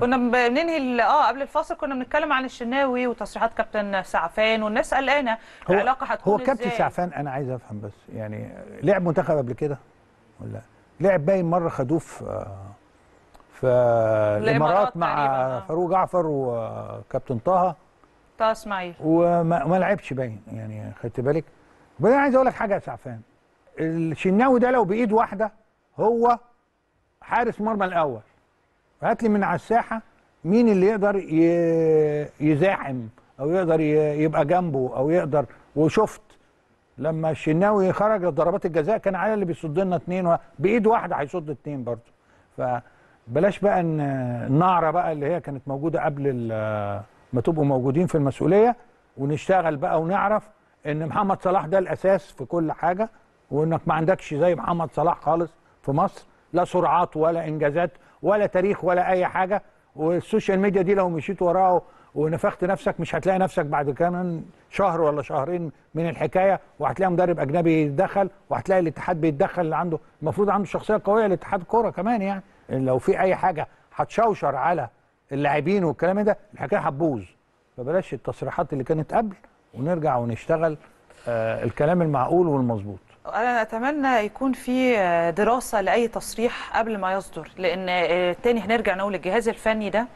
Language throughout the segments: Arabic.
كنا بننهي اه قبل الفاصل كنا بنتكلم عن الشناوي وتصريحات كابتن سعفان والناس قلقانه العلاقه هتكون هو كابتن سعفان انا عايز افهم بس يعني لعب منتخب قبل كده ولا لعب باين مره خدوه في في الامارات مع آه. فاروق جعفر وكابتن طه طه اسماعيل وما لعبش باين يعني خدت بالك وبعدين عايز اقول لك حاجه يا سعفان الشناوي ده لو بايد واحده هو حارس مرمى الاول هات لي من على الساحه مين اللي يقدر يزاحم او يقدر يبقى جنبه او يقدر وشفت لما الشناوي خرج ضربات الجزاء كان علي اللي بيصد لنا اثنين بايد واحده هيصد اثنين برضه فبلاش بقى النعره بقى اللي هي كانت موجوده قبل ما تبقوا موجودين في المسؤوليه ونشتغل بقى ونعرف ان محمد صلاح ده الاساس في كل حاجه وانك ما عندكش زي محمد صلاح خالص في مصر لا سرعات ولا انجازات ولا تاريخ ولا اي حاجه والسوشيال ميديا دي لو مشيت وراها ونفخت نفسك مش هتلاقي نفسك بعد كمان شهر ولا شهرين من الحكايه وهتلاقي مدرب اجنبي يتدخل وهتلاقي الاتحاد بيتدخل اللي عنده المفروض عنده شخصيه قويه لاتحاد الكوره كمان يعني لو في اي حاجه هتشوشر على اللاعبين والكلام ده الحكايه هتبوظ فبلاش التصريحات اللي كانت قبل ونرجع ونشتغل آه الكلام المعقول والمظبوط انا اتمنى يكون في دراسه لاي تصريح قبل ما يصدر لان آه، تاني هنرجع نقول الجهاز الفني ده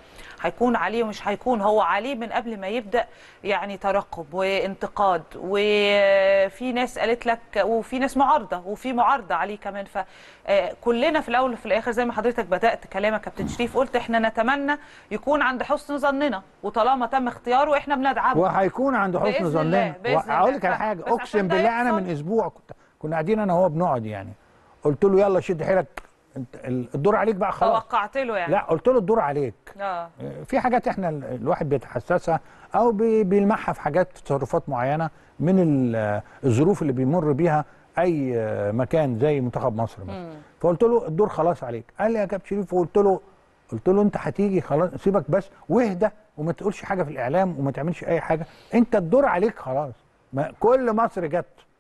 هيكون عليه ومش هيكون هو عليه من قبل ما يبدا يعني ترقب وانتقاد وفي ناس قالت لك وفي ناس معارضه وفي معارضه عليه كمان فكلنا آه، في الاول وفي الاخر زي ما حضرتك بدات كلامك كابتن شريف قلت احنا نتمنى يكون عند حسن ظننا وطالما تم اختياره احنا بندعمه وهيكون عند حسن ظننا اقول لك على حاجه اقسم بالله انا من اسبوع كنت كنا قاعدين انا وهو بنقعد يعني قلت له يلا شد حيلك الدور عليك بقى خلاص توقعت له يعني لا قلت له الدور عليك اه في حاجات احنا الواحد بيتحسسها او بيلمحها في حاجات في تصرفات معينه من الظروف اللي بيمر بيها اي مكان زي منتخب مصر مثلا فقلت له الدور خلاص عليك قال لي يا كابتن شريف وقلت له قلت له انت هتيجي خلاص سيبك بس واهدى وما تقولش حاجه في الاعلام وما تعملش اي حاجه انت الدور عليك خلاص ما كل مصر جت